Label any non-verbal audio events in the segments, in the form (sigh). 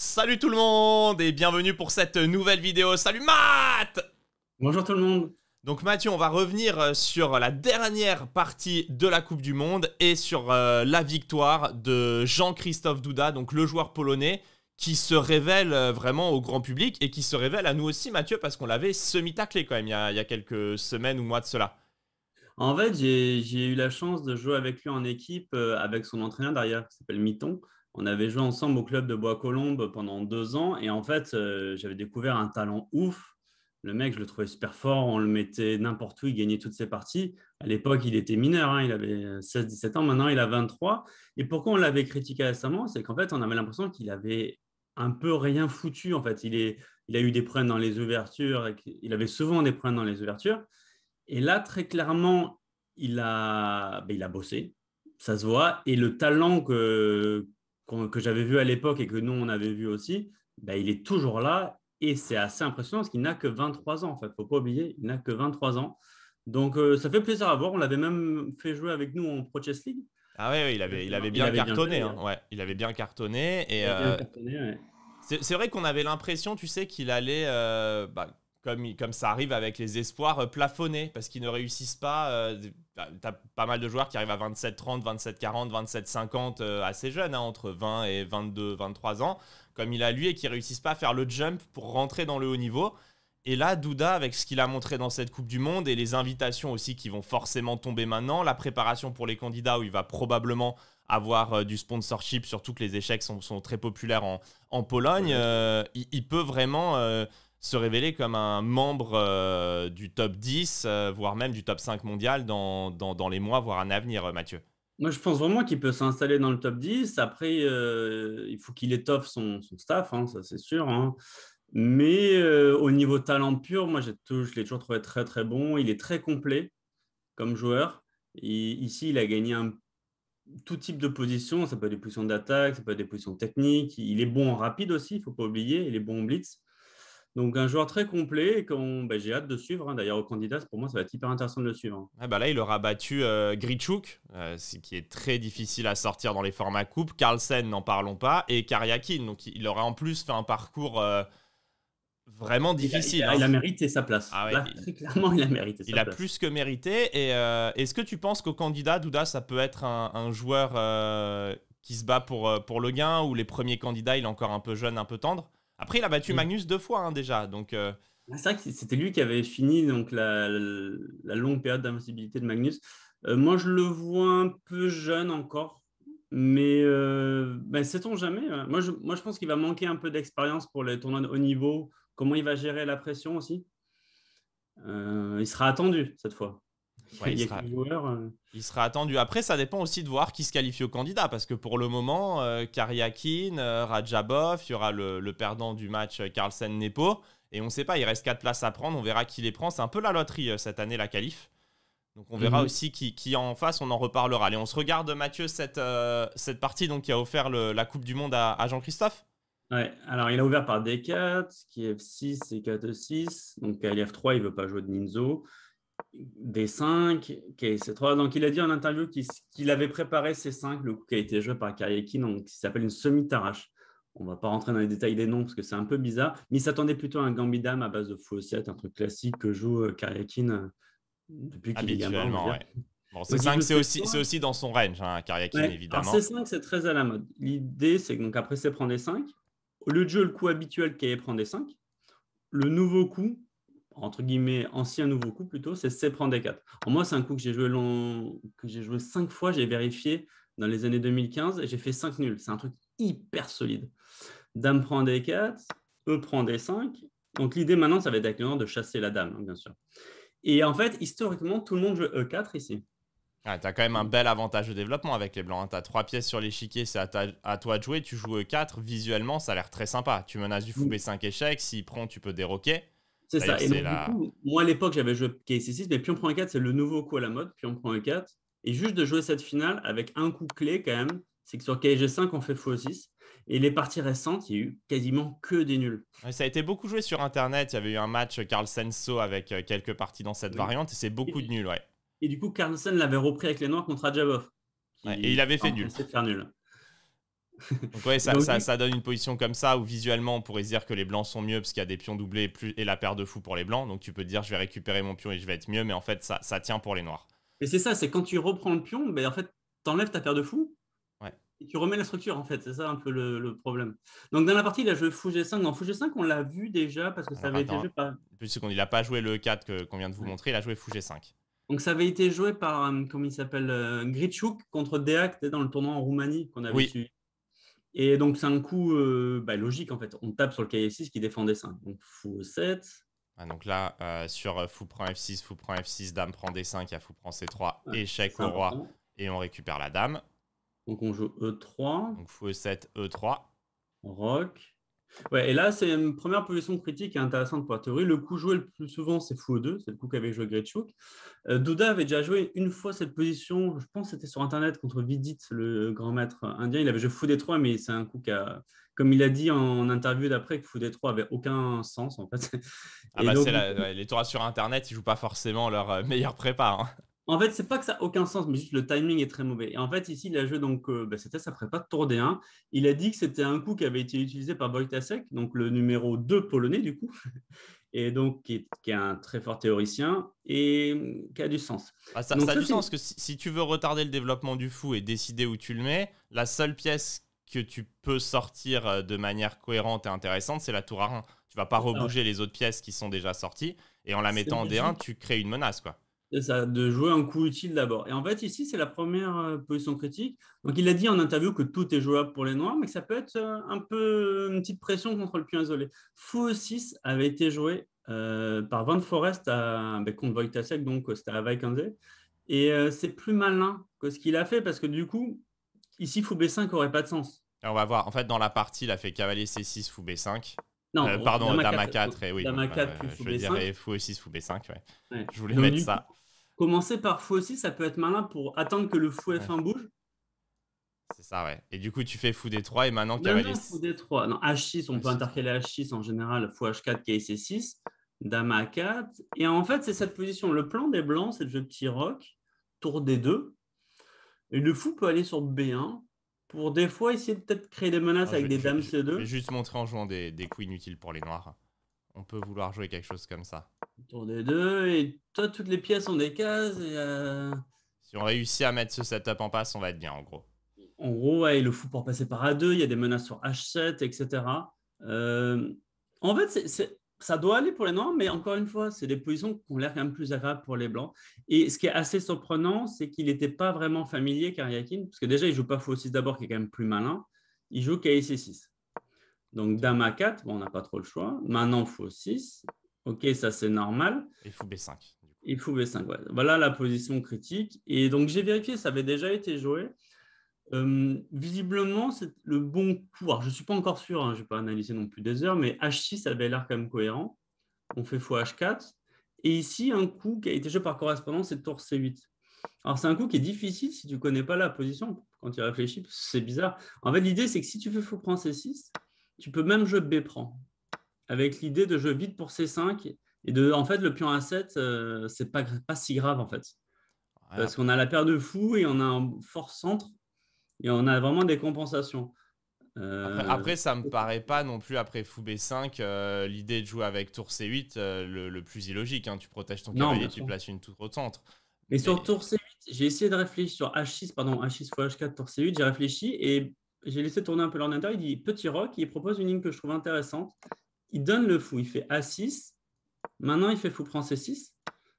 Salut tout le monde et bienvenue pour cette nouvelle vidéo. Salut Matt Bonjour tout le monde donc Mathieu, on va revenir euh, sur la dernière partie de la Coupe du Monde et sur euh, la victoire de Jean-Christophe Douda, donc le joueur polonais qui se révèle euh, vraiment au grand public et qui se révèle à nous aussi Mathieu parce qu'on l'avait semi-taclé quand même il y, a, quelques semaines ou mois de cela. En fait, j'ai eu la chance de jouer avec lui en équipe, avec son entraîneur derrière qui s'appelle Miton on avait joué ensemble au club de Bois-Colombes pendant deux ans. Et en fait, euh, j'avais découvert un talent ouf. Le mec, je le trouvais super fort. On le mettait n'importe où. Il gagnait toutes ses parties. À l'époque, il était mineur. Hein, il avait 16-17 ans. Maintenant, il a 23. Et pourquoi on l'avait critiqué récemment C'est qu'en fait, on avait l'impression qu'il avait un peu rien foutu. En fait, il, est, il a eu des problèmes dans les ouvertures. il avait souvent des problèmes dans les ouvertures. Et là, très clairement, il a, ben, il a bossé. Ça se voit. Et le talent que que j'avais vu à l'époque et que nous, on avait vu aussi, bah, il est toujours là et c'est assez impressionnant parce qu'il n'a que 23 ans. En fait, il ne faut pas oublier, il n'a que 23 ans. Donc, euh, ça fait plaisir à voir. On l'avait même fait jouer avec nous en Pro Chess League. Ah ouais, il, avait, il avait bien cartonné. Hein. ouais, il avait bien cartonné. Et, euh, C'est vrai qu'on avait l'impression, tu sais, qu'il allait. Euh, bah, comme, comme, ça arrive avec les espoirs euh, plafonnés, parce qu'ils ne réussissent pas. Euh, t'as pas mal de joueurs qui arrivent à 27, 30, 27, 40, 27, 50, assez jeunes, hein, entre 20 et 22, 23 ans, comme il a lui, et qui réussissent pas à faire le jump pour rentrer dans le haut niveau. Et là, Douda, avec ce qu'il a montré dans cette Coupe du Monde et les invitations aussi qui vont forcément tomber maintenant, la préparation pour les candidats où il va probablement avoir euh, du sponsorship, surtout que les échecs sont, sont très populaires en, en Pologne, il, peut vraiment se révéler comme un membre euh, du top 10, euh, voire même du top 5 mondial dans, dans, les mois, voire un avenir, euh, Mathieu Moi, je pense vraiment qu'il peut s'installer dans le top 10. Après, il faut qu'il étoffe son, son staff, hein, ça c'est sûr. Hein. Mais au niveau talent pur, moi, je l'ai toujours trouvé très très bon. Il est très complet comme joueur. Et ici, il a gagné tout type de position. Ça peut être des positions d'attaque, ça peut être des positions techniques. Il est bon en rapide aussi, il ne faut pas oublier. Il est bon en blitz. Donc un joueur très complet et bah, j'ai hâte de suivre. Hein. D'ailleurs, au candidat, pour moi, ça va être hyper intéressant de le suivre. Hein. Ah, bah là, il aura battu euh, Grichuk, euh, qui est très difficile à sortir dans les formats coupe. Carlsen, n'en parlons pas, et Karyakin. Donc il aura en plus fait un parcours euh, vraiment difficile. Hein. Il a, mérité sa place. Ah très clairement, il a mérité sa place. Il a plus que mérité. Et euh, est-ce que tu penses qu'au candidat, Douda, ça peut être un, joueur qui se bat pour, pour le gain ou les premiers candidats, il est encore un peu jeune, un peu tendre après, il a battu mm. Magnus deux fois hein, déjà. Donc, euh, ah, C'est vrai que c'était lui qui avait fini donc, la, longue période d'invincibilité de Magnus. Euh, moi, je le vois un peu jeune encore, mais euh, ben, sait-on jamais hein. moi, je, moi, je pense qu'il va manquer un peu d'expérience pour les tournois de haut niveau. Comment il va gérer la pression aussi Il sera attendu cette fois. Euh. il, sera, attendu. Après, ça dépend aussi de voir qui se qualifie au candidat, parce que pour le moment, Kariakin, euh, Karyakin, euh, Rajabov, il y aura le, perdant du match Carlsen-Nepo, et on ne sait pas, il reste 4 places à prendre, on verra qui les prend. C'est un peu la loterie cette année, la qualif. Donc on verra mhm. aussi qui, en face, on en reparlera. Allez, on se regarde, Mathieu, cette, partie donc, qui a offert la Coupe du Monde à, Jean-Christophe alors il a ouvert par D4, qui 6 et 4 6 Donc à f 3 il ne veut pas jouer de Ninzo des cinq, c'est trois. Donc, il a dit en interview qu'il avait préparé ces cinq, le coup qui a été joué par Karyakin donc qui s'appelle une semi-tarache. On ne va pas rentrer dans les détails des noms parce que c'est un peu bizarre, mais il s'attendait plutôt à un gambit dame à base de Faux 7 un truc classique que joue euh, Karyakin euh, depuis qu'il est c'est aussi, dans son range, hein, Karyakin, évidemment. c 5, c'est très à la mode. L'idée, c'est qu'après donc, après, c'est prendre des 5. Au lieu de jouer le coup habituel qui est prendre des 5, le nouveau coup, entre guillemets, ancien nouveau coup plutôt, c'est C prend D4. moi, c'est un coup que j'ai joué long, que j'ai joué cinq fois, j'ai vérifié dans les années 2015 et j'ai fait 5 nuls. C'est un truc hyper solide. Dame prend D4, E prend D5. Donc l'idée maintenant, ça va être actuellement de chasser la dame, hein, bien sûr. Et en fait, historiquement, tout le monde joue E4 ici. Ah, t'as quand même un bel avantage de développement avec les blancs. Tu hein. T'as trois pièces sur l'échiquier, c'est à, à, toi de jouer. Tu joues E4, visuellement, ça a l'air très sympa. Tu menaces du fou B5 échec. S'il prend, tu peux déroquer. C'est bah, ça. Et donc, du coup, moi, à l'époque, j'avais joué KC6, mais Pion prend 4, c'est le nouveau coup à la mode, on prend 4. Et juste de jouer cette finale avec un coup clé, quand même, c'est que sur KG5, on fait f 6 Et les parties récentes, il y a eu quasiment que des nuls. Ça a été beaucoup joué sur Internet. Il y avait eu un match carlsen Senso avec euh, quelques parties dans cette variante, et c'est beaucoup de nuls, ouais. Et du coup, Carlsen l'avait repris avec les Noirs contre Adjabov. et il avait fait faire nul ouais, ça, ça, donne une position comme ça où visuellement on pourrait se dire que les blancs sont mieux parce qu'il y a des pions doublés et, la paire de fous pour les blancs. Donc tu peux te dire je vais récupérer mon pion et je vais être mieux, mais en fait ça, ça tient pour les noirs. Mais c'est ça, c'est quand tu reprends le pion, ben en fait t'enlèves ta paire de fous et tu remets la structure en fait. C'est ça un peu le, problème. Donc dans la partie là, je fou G5. Dans fou G5, on l'a vu déjà parce que ça avait été joué par. qu'on il a pas joué le 4 qu'on vient de vous montrer, il a joué fou G5. Donc ça avait été joué par, euh, comme il s'appelle, euh, contre Deak dans le tournoi en Roumanie qu'on avait oui. Et donc, c'est un coup euh, bah, logique, en fait. On tape sur le kf 6 qui défendait 5. Donc, fou e 7. donc là, euh, sur euh, fou prend F6, fou prend F6, dame prend D5, à fou prend C3, échec au roi, et on récupère la dame. Donc, on joue E3. Donc, fou E7, E3. Rock. Ouais, et là, c'est une première position critique et intéressante pour la théorie. Le coup joué le plus souvent, c'est fou 2, c'est le coup qu'avait joué Gretschuk. Euh, Duda avait déjà joué une fois cette position, je pense que c'était sur Internet contre Vidit, le grand maître indien. Il avait joué fou des 3, mais c'est un coup qui a, comme il a dit en interview d'après, que fou des 3 avait aucun sens en fait. Ah bah, les tours sur Internet, ils jouent pas forcément leur euh, meilleure prépa. Hein. En fait, c'est pas que ça a aucun sens, mais juste le timing est très mauvais. Et en fait, ici, il a joué, donc, euh, ne bah, c'était pas de Tour d 1. Il a dit que c'était un coup qui avait été utilisé par Wojtasek, donc le numéro 2 polonais, du coup, (laughs) et donc qui est, un très fort théoricien et mm, qui a du sens. Ah, ça, a du sens, que si, tu veux retarder le développement du fou et décider où tu le mets, la seule pièce que tu peux sortir euh, de manière cohérente et intéressante, c'est la tour à 1. Tu vas pas rebouger les autres pièces qui sont déjà sorties, et en la mettant en D1, tu crées une menace, quoi de jouer un coup utile d'abord. Et en fait, ici, c'est la première euh, position critique. Donc, il a dit en interview que tout est jouable pour les Noirs, mais que ça peut être euh, un peu euh, une petite pression contre le pion isolé. fou 6 avait été joué par Van Forest à, ben, contre Voigtasek donc c'était à Et c'est plus malin que ce qu'il a fait, parce que du coup, ici, Fou B5 n'aurait pas de sens. on va voir. En fait, dans la partie, il a fait cavalier C6, Fou B5. Non, pardon, Dama 4, 4, eh et oui. 4 Fou B5. Je dirais Fou 6, Fou B5, ouais. Je voulais mettre ça. Commencer par fou aussi, ça peut être malin pour attendre que le fou F1 bouge. C'est ça, ouais. Et du coup, tu fais fou D3 et maintenant tu as non, fou D3. Non, H6, on peut intercaler H6 en général, fou H4, KC6, Dame A4. Et en fait, c'est cette position. Le plan des blancs, c'est de jouer petit rock, tour D2. Et le fou peut aller sur B1 pour des fois essayer de peut-être créer des menaces ah, avec des dames C2. Je vais juste montrer en jouant des coups inutiles pour les noirs on peut vouloir jouer quelque chose comme ça. Tour des deux, et toi, toutes les pièces ont des cases. Si on réussit à mettre ce setup en passe, on va être bien, en gros. En gros, ouais, le fou pour passer par A2, il y a des menaces sur H7, etc. Euh, en fait, ça doit aller pour les Noirs, mais encore une fois, c'est des positions qui ont l'air quand même plus agréables pour les Blancs. Et ce qui est assez surprenant, c'est qu'il n'était pas vraiment familier, Karyakin, parce que déjà, il joue pas faux 6 d'abord, qui est quand même plus malin. Il joue KC6. Donc, dame à 4, on n'a pas trop le choix. Maintenant, faut 6. OK, ça c'est normal. Il faut B5. Il faut B5, Voilà la position critique. Et donc, j'ai vérifié, ça avait déjà été joué. Euh, visiblement, c'est le bon coup. Alors, je ne suis pas encore sûr, hein. je je n'ai pas analysé non plus des heures, mais H6 avait l'air quand même cohérent. On fait fou H4. Et ici, un coup qui a été joué par correspondance, c'est tour C8. Alors, c'est un coup qui est difficile si tu ne connais pas la position. Quand tu réfléchis, c'est bizarre. En fait, l'idée, c'est que si tu fais faux prend C6, tu peux même jouer B prend avec l'idée de jouer vite pour C5 et de en fait le pion A7 euh, c'est pas pas si grave en fait parce qu'on a la paire de fous et on a un fort centre et on a vraiment des compensations. Après, euh, ça me paraît pas non plus après fou B5 euh, l'idée de jouer avec tour C8 le, plus illogique. Hein, tu protèges ton cavalier, tu places une tour au centre. Mais, sur tour C8, j'ai essayé de réfléchir sur H6, pardon H6 x H4 tour C8, j'ai réfléchi et j'ai laissé tourner un peu l'ordinateur, il dit petit rock, il propose une ligne que je trouve intéressante. Il donne le fou, il fait A6. Maintenant, il fait fou prend C6.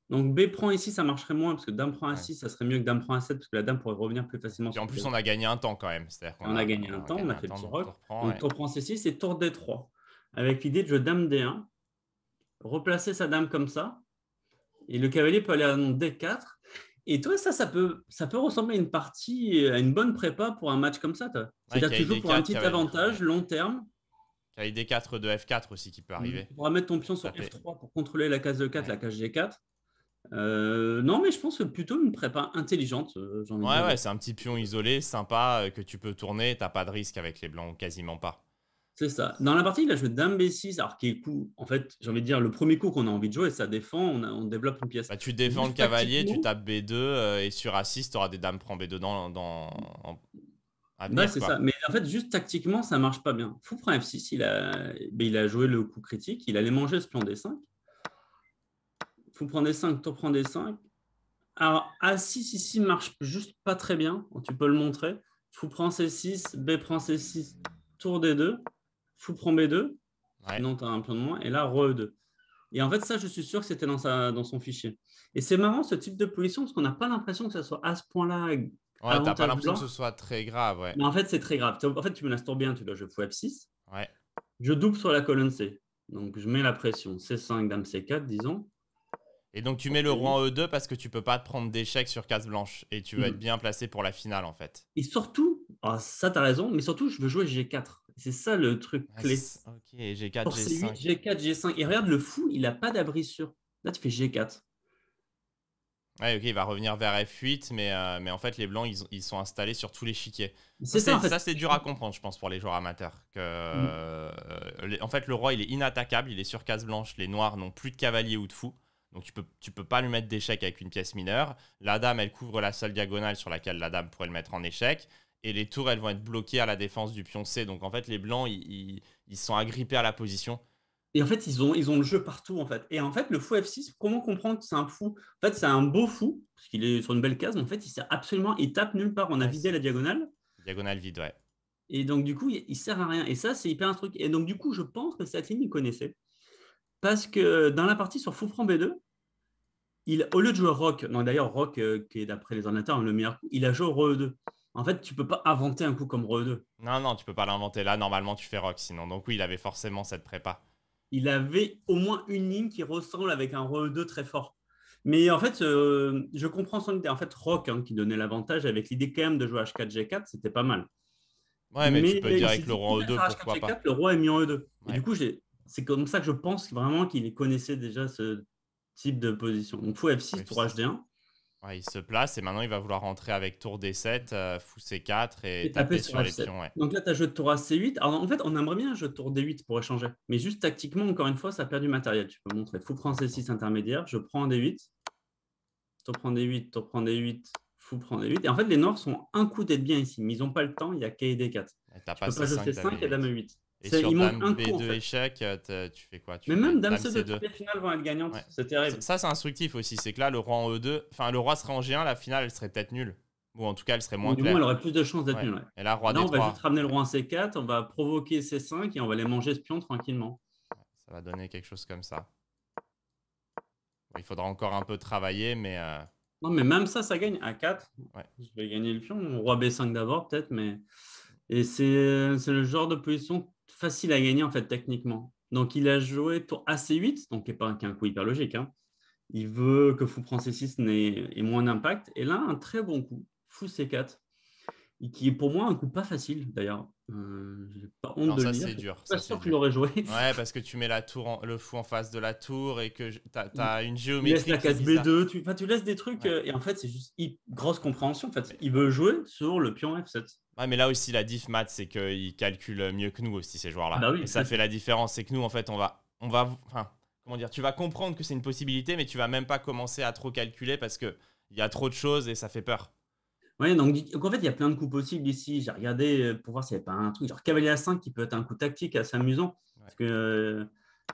Donc B prend ici, ça marcherait moins parce que dame prend A6, ça serait mieux que dame prend A7 parce que la dame pourrait revenir plus facilement. Et en plus, on a gagné un temps quand même. On, a, gagné un temps, on a, fait petit rock. tour prend C6 et tour D3 avec l'idée de jouer dame D1, replacer sa dame comme ça. Et le cavalier peut aller à D4 et toi, ça, ça peut, ça peut ressembler à une partie, euh, à une bonne prépa pour un match comme ça. C'est-à-dire toujours pour un petit avantage euh, long terme. Avec des 4 de F4 aussi qui peut mmh. arriver. Tu pourras mettre ton pion sur F3 pour contrôler la case de 4, la case G4. Euh, non, mais je pense que plutôt une prépa intelligente. ouais, ouais, c'est un petit pion isolé, sympa, que tu peux tourner. T'as pas de risque avec les blancs, quasiment pas. C'est ça. Dans la partie, il a joué Dame B6, alors qui est coup, en fait, j'ai envie de dire, le premier coup qu'on a envie de jouer, ça défend, on, on développe une pièce. Bah, tu défends le cavalier, tu tapes B2, euh, et sur A6, tu auras des dames prend B2 dans. dans c'est ça. Mais en fait, juste tactiquement, ça marche pas bien. Fou prend F6, il a, ben, il a joué le coup critique, il allait manger ce plan D5. Fou prend D5, tour prend D5. Alors, A6 ici marche juste pas très bien, tu peux le montrer. Fou prend C6, B prend C6, tour D2 fou prend B2, non, tu as un plan de moins, et là, Re2. E et en fait, ça, je suis sûr que c'était dans, dans son fichier. Et c'est marrant ce type de position parce qu'on n'a pas l'impression que ça soit à ce point-là. Ouais, t'as pas l'impression que ce soit très grave, ouais. Mais en fait, c'est très grave. En fait, tu menaces tour bien, tu dois jouer F6. Ouais. Je double sur la colonne C. Donc, je mets la pression. C5, dame C4, disons. Et donc, tu mets le roi en E2 parce que tu peux pas te prendre d'échec sur case blanche. Et tu veux hmm. être bien placé pour la finale, en fait. Et surtout, ah, ça, t'as raison, mais surtout, je veux jouer G4. C'est ça le truc ah, clé. ok, G4, G5. G4, G5. Et regarde, le fou, il n'a pas d'abri sûr. Là, tu fais G4. Ouais, ok, il va revenir vers F8, mais, euh, mais en fait, les blancs, ils, sont installés sur tous les chiquiers. C'est ça, en fait. ça c'est dur à comprendre, je pense, pour les joueurs amateurs. Que, mm. euh, en fait, le roi, il est inattaquable, il est sur case blanche. Les noirs n'ont plus de cavalier ou de fou. Donc, tu peux, tu peux pas lui mettre d'échec avec une pièce mineure. La dame, elle couvre la seule diagonale sur laquelle la dame pourrait le mettre en échec et les tours, elles vont être bloquées à la défense du pion C. Donc en fait, les blancs, ils, sont agrippés à la position. Et en fait, ils ont, ils ont le jeu partout, en fait. Et en fait, le fou F6, comment comprendre que c'est un fou En fait, c'est un beau fou, parce qu'il est sur une belle case, mais en fait, il sert absolument, il tape nulle part. On a visé la diagonale. Diagonale vide, ouais. Et donc, du coup, il sert à rien. Et ça, c'est hyper un truc. Et donc, du coup, je pense que cette ligne, il connaissait. Parce que dans la partie sur fou franc B2, il, au lieu de jouer Rock, non, d'ailleurs, Rock, euh, qui est d'après les ordinateurs le meilleur coup, il a joué Re2. En fait, tu peux pas inventer un coup comme Re 2. Non, non, tu peux pas l'inventer. Là, normalement, tu fais Rock sinon. Donc oui, il avait forcément cette prépa. Il avait au moins une ligne qui ressemble avec un Re 2 très fort. Mais en fait, euh, je comprends son idée. En fait, Rock hein, qui donnait l'avantage avec l'idée quand même de jouer H4G4, c'était pas mal. Ouais, mais, tu peux dire avec le roi E2, pourquoi pas. Le roi est mis en E2. Et du coup, c'est comme ça que je pense vraiment qu'il connaissait déjà ce type de position. Donc, fou F6 pour hd 1 il se place et maintenant il va vouloir rentrer avec tour D7, euh, fou C4 et, taper, sur, les pions. Donc là, tu as jeu de tour A, C8. Alors en fait, on aimerait bien jouer tour D8 pour échanger. Mais juste tactiquement, encore une fois, ça perd du matériel. Tu peux montrer fou prend C6 intermédiaire, je prends D8, tour prend D8, tour prend D8, fou prend D8. Et en fait, les Nords sont un coup d'être bien ici, mais ils n'ont pas le temps, il y a K 4 tu peux pas C5 et Dame 8 et sur Dame B2 échec, euh, tu fais quoi tu Mais même Dame, C2, la finales vont être gagnantes. C'est terrible. Ça, c'est instructif aussi. C'est que là, le roi en E2, enfin, le roi serait en G1, la finale, elle serait peut-être nulle. Ou en tout cas, elle serait moins du claire. Du moins, elle aurait plus de chances d'être nulle. Et là, roi Là, on va juste ramener le roi en C4, on va provoquer C5 et on va les manger ce pion tranquillement. Ça va donner quelque chose comme ça. il faudra encore un peu travailler, mais. Euh, non, mais même ça, ça gagne à 4. Je vais gagner le pion. Roi B5 d'abord, peut-être, mais. Et euh, c'est, le genre de position facile à gagner en fait techniquement. Donc il a joué tour AC8, donc qui n'est pas qu'un coup hyper logique. Hein. Il veut que fou prend C6 et moins d'impact. Et là, un très bon coup, fou C4 qui est pour moi un coup pas facile d'ailleurs. Euh, j'ai pas honte de ça, le dire. C'est dur. Pas sûr que tu l'aurais joué. Ouais, parce que tu mets la tour, le fou en face de la tour et que t'as as une géométrie. Tu laisses la case B2, tu, tu laisses des trucs euh, et en fait c'est juste grosse compréhension. En fait, il veut jouer sur le pion F7. Ouais, mais là aussi la diff math c'est qu'il calcule mieux que nous aussi ces joueurs-là. Ah bah et ça fait la différence, c'est que nous en fait on va, on va, enfin, comment dire, tu vas comprendre que c'est une possibilité, mais tu vas même pas commencer à trop calculer parce que il y a trop de choses et ça fait peur. Ouais, donc, en fait, il y a plein de coups possibles ici. J'ai regardé euh, pour voir s'il n'y avait pas un truc, genre cavalier à 5 qui peut être un coup tactique assez amusant. Parce que, euh,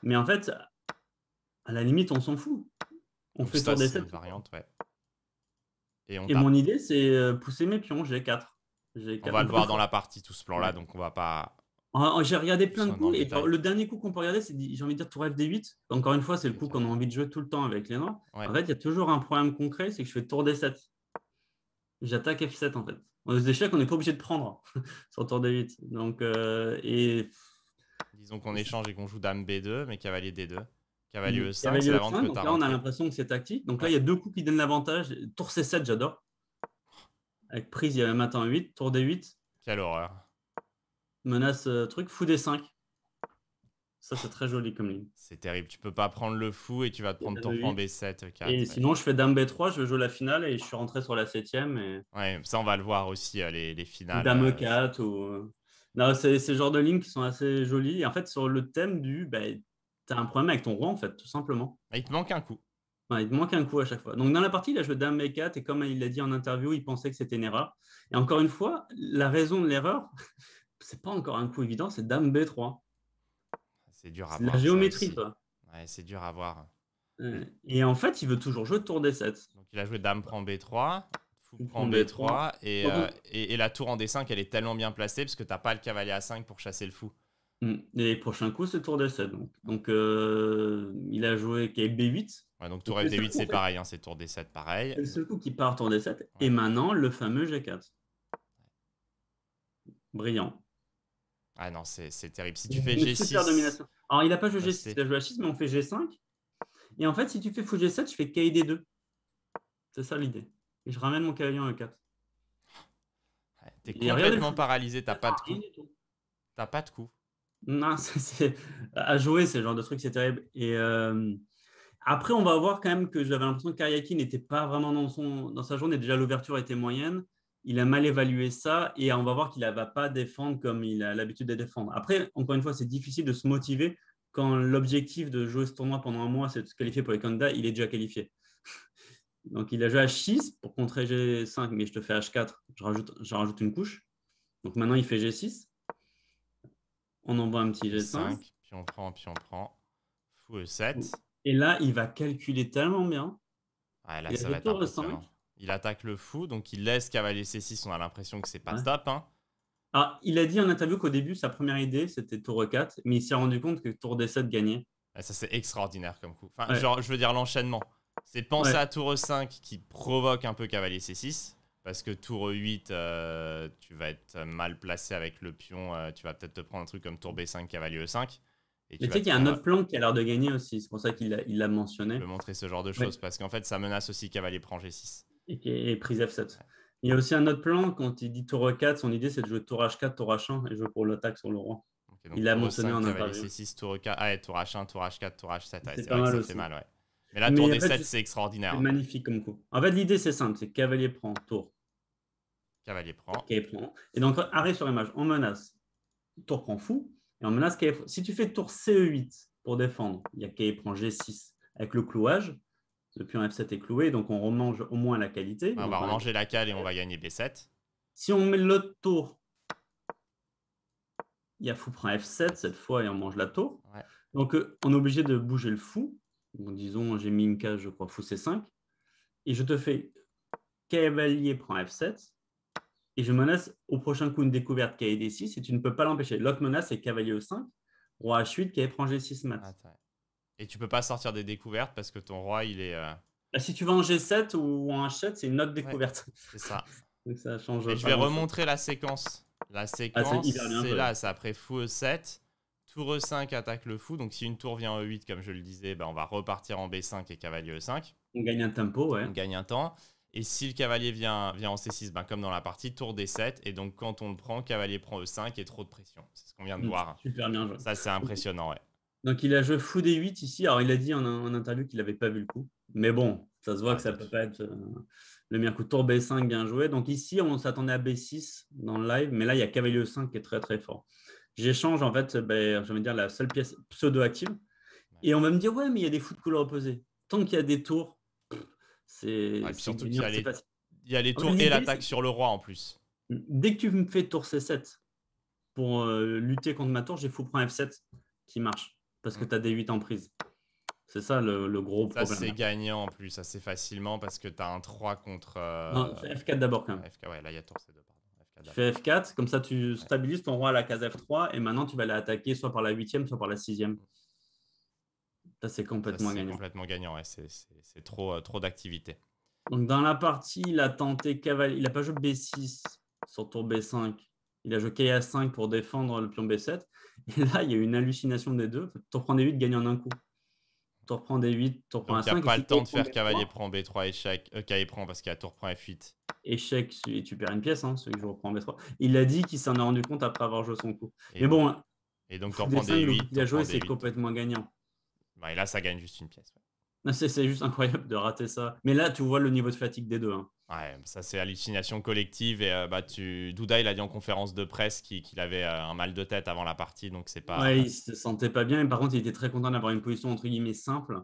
mais en fait, à la limite, on s'en fout. On fait tour des 7. Et, mon idée, c'est euh, pousser mes pions, j'ai 4. On va le voir dans la partie, tout ce plan-là, donc on va pas. Oh, oh, j'ai regardé plein de coups, et le, dernier coup qu'on peut regarder, c'est, j'ai envie de dire, tour Fd8. Encore une fois, c'est le coup qu'on a envie de jouer tout le temps avec les noirs. En fait, il y a toujours un problème concret, c'est que je fais tour D7 j'attaque F7 en fait. on Des échecs, on n'est pas obligé de prendre (laughs) sur tour D8. Donc, euh, et... Disons qu'on échange et qu'on joue dame B2, mais cavalier D2. Cavalier E5, cavalier e là, on a l'impression que c'est tactique. Donc là, il y a deux coups qui donnent l'avantage. Tour C7, j'adore. Avec prise, il y a maintenant 8. Tour D8. Quelle horreur. Menace, euh, truc. Fou D5. Ça, c'est très joli comme ligne. C'est terrible. Tu peux pas prendre le fou et tu vas te prendre ton point B7, euh, Et sinon, je fais dame B3, je veux jouer la finale et je suis rentré sur la septième. Ouais, ça, on va le voir aussi, euh, les, finales. Dame 4 euh, ou. Non, c'est ce genre de lignes qui sont assez jolies. en fait, sur le thème du. Bah, T'as un problème avec ton roi, en fait, tout simplement. il te manque un coup. il te manque un coup à chaque fois. Donc, dans la partie, il a joué Dame B4 et comme il l'a dit en interview, il pensait que c'était une erreur. Et encore une fois, la raison de l'erreur, (laughs) c'est pas encore un coup évident, c'est Dame B3. C'est dur à voir. La géométrie, toi. Ouais, c'est dur à voir. Et en fait, il veut toujours jouer tour D7. Donc il a joué Dame prend B3, Fou prend B3, euh, et, la tour en D5, elle est tellement bien placée parce que t'as pas le cavalier à 5 pour chasser le fou. Les mm. prochains coups c'est tour D7. Donc, euh, il a joué B8. Ouais, donc tour FD8, c'est pareil, hein, c'est tour D7, pareil. C'est le seul coup qui part tour D7. Et maintenant, le fameux G4. Brillant. Ah non, c'est terrible. Si tu fais G6. Alors, il n'a pas joué bah, G6, il a joué H6, mais on fait G5. Et en fait, si tu fais fou G7, je fais KD2. C'est ça l'idée. Et je ramène mon cavalier en E4. T'es complètement paralysé, ah, t'as pas, de coup. T'as pas de coup. Non, (laughs) c'est à jouer, c'est le genre de truc, c'est terrible. Et euh, après, on va voir quand même que j'avais l'impression que Karyaki n'était pas vraiment dans, son... dans sa journée. Déjà, l'ouverture était moyenne il a mal évalué ça et on va voir qu'il ne va pas défendre comme il a l'habitude de défendre. Après, encore une fois, c'est difficile de se motiver quand l'objectif de jouer ce tournoi pendant un mois, c'est de se qualifier pour les candidats, il est déjà qualifié. (laughs) Donc il a joué H6 pour contrer G5, mais je te fais H4, je rajoute, une couche. Donc maintenant il fait G6. On envoie un petit G5. puis on prend, puis on prend. Fou E7. Euh, et là, il va calculer tellement bien. Ah, là, il ça va être il attaque le fou, donc il laisse cavalier C6. On a l'impression que c'est pas top. Hein. Ah, il a dit en interview qu'au début, sa première idée, c'était tour e 4 mais il s'est rendu compte que tour D7 gagnait. Ah, ça, c'est extraordinaire comme coup. Enfin, je veux dire l'enchaînement. C'est penser à tour e 5 qui provoque un peu cavalier C6. Parce que tour 8, euh, tu vas être mal placé avec le pion. Euh, tu vas peut-être te prendre un truc comme tour B5, cavalier E5. Et tu, sais qu'il y a un autre plan qui a l'air de gagner aussi. C'est pour ça qu'il l'a mentionné. Je veux montrer ce genre de choses. Parce qu'en fait, ça menace aussi cavalier prend G6 et, prise F7. Il y a aussi un autre plan, quand il dit tour 4 son idée c'est de jouer tour H4, tour H1 et jouer pour l'attaque sur le roi. il l'a mentionné en interview. C6, tour, 4, H1, tour H4, tour H7. c'est vrai mal que ça fait mal, ouais. Mais là, tour D7, c'est extraordinaire. magnifique comme coup. En fait, l'idée c'est simple c'est cavalier prend, tour. Cavalier prend. Et donc, arrêt sur image, on menace, tour prend fou, et on menace Si tu fais tour CE8 pour défendre, il y a cavalier prend G6 avec le clouage. Depuis, pion F7 est cloué, donc on remange au moins la qualité. On va remanger la cale et on va gagner B7. Si on met l'autre tour, il y a fou prend F7 cette fois et on mange la tour. Donc euh, on est obligé de bouger le fou. disons, j'ai mis une case, je crois, fou C5. Et je te fais cavalier prend F7. Et je menace au prochain coup une découverte a D6 et tu ne peux pas l'empêcher. L'autre menace est cavalier E5, roi H8, qui prend G6 mat. Et tu peux pas sortir des découvertes parce que ton roi, il est. Euh, bah, si tu vas en G7 ou en H7, c'est une autre découverte. c'est ça. (laughs) Donc ça change Et je vais remontrer la séquence. La ah, séquence, c'est là, c'est après fou E7. Tour E5 attaque le fou. Donc si une tour vient en E8, comme je le disais, bah, on va repartir en B5 et cavalier E5. On gagne un tempo, ouais. On gagne un temps. Et si le cavalier vient, vient en C6, ben, bah, comme dans la partie, tour D7. Et donc quand on le prend, cavalier prend E5 et trop de pression. C'est ce qu'on vient de mm. voir. Super bien joué. Ça, c'est impressionnant, ouais. Donc il a joué fou d 8 ici. Alors il a dit en, interview qu'il n'avait pas vu le coup. Mais bon, ça se voit que ça ne peut pas être euh, le meilleur coup tour. B5 bien joué. Donc ici, on s'attendait à B6 dans le live. Mais là, il y a cavalier 5 qui est très très fort. J'échange en fait, ben, dire, la seule pièce pseudo-active. Et on va me dire, ouais, mais il y a des fous de couleur opposée. Tant qu'il y a des tours, c'est. Il surtout qu'il y, a les tours et l'attaque sur le roi en plus. Dès que tu me fais tour C7 pour euh, lutter contre ma tour, j'ai fou prend F7 qui marche parce que mm. tu as des 8 en prise. C'est ça le, gros problème. Ça, c'est gagnant en plus, assez facilement parce que tu as un 3 contre. Euh, F4 d'abord quand même. F4, ouais, là, il y a tour C2, tu fais F4, comme ça, tu stabilises ton roi à la case F3 et maintenant, tu vas l'attaquer soit par la 8 soit par la 6 mm. Ça, c'est complètement gagnant. c'est complètement gagnant, ouais. c'est trop, euh, trop d'activité. Donc, dans la partie, il a tenté cavalier. Il n'a pas joué B6 sur tour B5 il a joué ka 5 pour défendre le pion B7. Et là, il y a une hallucination des deux. Tu reprends des 8, gagne en un coup. Tu reprends des 8, tu reprends un 5. Il n'y pas le temps de faire euh, cavalier prend B3, échec, euh, prend parce qu'il y a tour prend F8. Échec, et tu perds une pièce, hein, celui que je reprends B3. Il a dit qu'il s'en est rendu compte après avoir joué son coup. Mais bon. Et donc, tu reprends des 8. Il a joué, c'est complètement gagnant. Bah, et là, ça gagne juste une pièce. C'est juste incroyable de rater ça. Mais là, tu vois le niveau de fatigue des deux. Hein. Ouais, ça c'est hallucination collective et euh, bah, Douda il a dit en conférence de presse qu'il avait euh, un mal de tête avant la partie donc c'est pas. Ouais, il se sentait pas bien et par contre il était très content d'avoir une position entre guillemets simple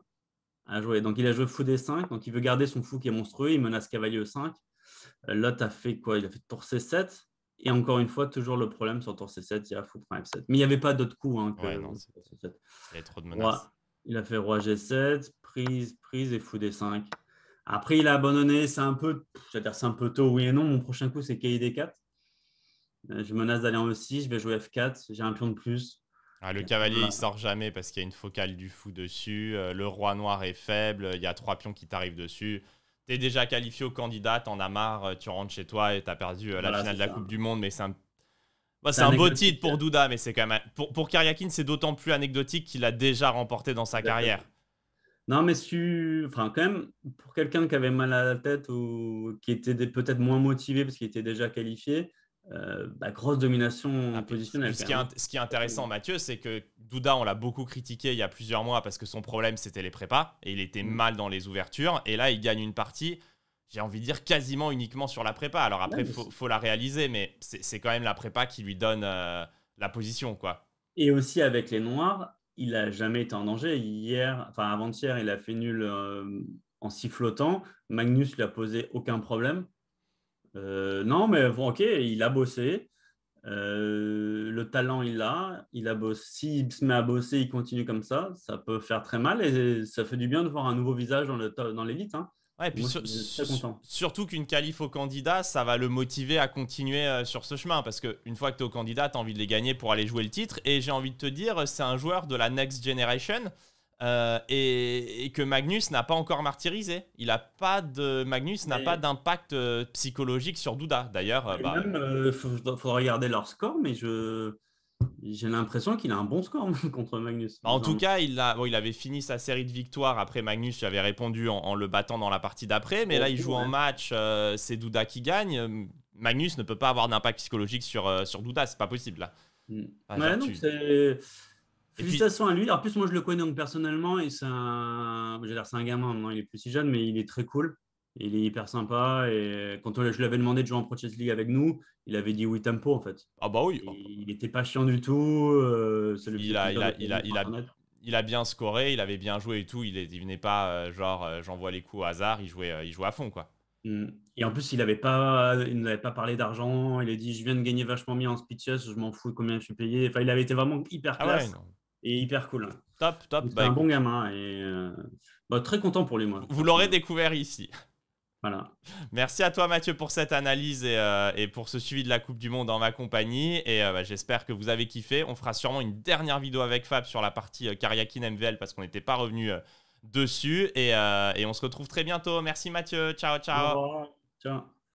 à jouer. Donc il a joué fou des 5 donc il veut garder son fou qui est monstrueux, il menace cavalier e 5. tu as fait quoi Il a fait tour c7 et encore une fois toujours le problème sur tour c7 il y a fou 7 mais il n'y avait pas d'autre coups hein, il y avait trop de menaces. Il a fait roi g7 prise, prise et fou des 5. Après, il a abandonné, c'est un peu, un peu tôt, oui et non. Mon prochain coup, c'est KID 4. Euh, je menace d'aller en E6, je vais jouer F4, j'ai un pion de plus. Ah, le cavalier, il sort jamais parce qu'il y a une focale du fou dessus. Euh, le roi noir est faible, il y a trois pions qui t'arrivent dessus. Tu es déjà qualifié au candidat, en as marre, euh, tu rentres chez toi et tu as perdu la finale de la Coupe du Monde, mais c'est un bah, c'est un beau titre pour hein. Douda, mais c'est quand même. Pour, pour Karyakin, c'est d'autant plus anecdotique qu'il a déjà remporté dans sa carrière. Non, mais enfin, quand même, pour quelqu'un qui avait mal à la tête ou qui était peut-être moins motivé parce qu'il était déjà qualifié, euh, bah, grosse domination ah, positionnelle. Ce qui, est, intéressant, Mathieu, c'est que Douda, on l'a beaucoup critiqué il y a plusieurs mois parce que son problème, c'était les prépas et il était mm. mal dans les ouvertures. Et là, il gagne une partie, j'ai envie de dire quasiment uniquement sur la prépa. Alors après, il faut, la réaliser, mais c'est quand même la prépa qui lui donne euh, la position. quoi. Et aussi avec les Noirs, il n'a jamais été en danger. Hier, enfin avant-hier, il a fait nul euh, en sifflotant. Magnus lui a posé aucun problème. Euh, non, mais bon, ok, il a bossé. Euh, le talent, il l'a. Il a bossé. S'il se met à bosser, il continue comme ça. Ça peut faire très mal et ça fait du bien de voir un nouveau visage dans l'élite. Hein puis surtout qu'une qualif au candidat, ça va le motiver à continuer euh, sur ce chemin. Parce qu'une fois que tu es au candidat, tu as envie de les gagner pour aller jouer le titre. Et j'ai envie de te dire, c'est un joueur de la Next Generation. Euh, et, que Magnus n'a pas encore martyrisé. Il a pas de Magnus n'a pas d'impact euh, psychologique sur Douda. D'ailleurs, bah, faut, regarder leur score, mais je j'ai l'impression qu'il a un bon score (laughs) contre Magnus. Bah, en tout cas, il, a, il avait fini sa série de victoires. Après, Magnus lui avait répondu en, le battant dans la partie d'après. Mais là, il oh, joue en match. Euh, c'est Douda qui gagne. Magnus ne peut pas avoir d'impact psychologique sur, Douda euh, sur C'est pas possible, là. toute hmm. bah, Enfin, non, à lui. En plus, moi, je le connais donc personnellement. Et c'est un... c'est un gamin. il est plus si jeune, mais il est très cool. Il est hyper sympa et quand je lui avais demandé de jouer en Pro Chess League avec nous, il avait dit oui tempo en fait. Ah bah oui. il était pas chiant du tout. il, a, bien scoré, il avait bien joué et tout. Il, est, venait pas euh, genre euh, j'envoie les coups au hasard, il jouait, euh, il jouait à fond quoi. Mm. Et en plus, il n'avait pas, il pas parlé d'argent. Il a dit je viens de gagner vachement bien en speed chess, je m'en fous combien je suis payé. Enfin, il avait été vraiment hyper ah classe. et hyper cool. Top, top. Bah c'est un bon gamin et bah, très content pour lui moi. Vous l'aurez découvert ici. Voilà. Merci à toi Mathieu pour cette analyse euh, et, pour ce suivi de la Coupe du Monde en ma compagnie. Et euh, bah, j'espère que vous avez kiffé. On fera sûrement une dernière vidéo avec Fab sur la partie euh, Kariakin Karyakin MVL parce qu'on n'était pas revenu dessus. Et, on se retrouve très bientôt. Merci Mathieu. Ciao, ciao. Ciao.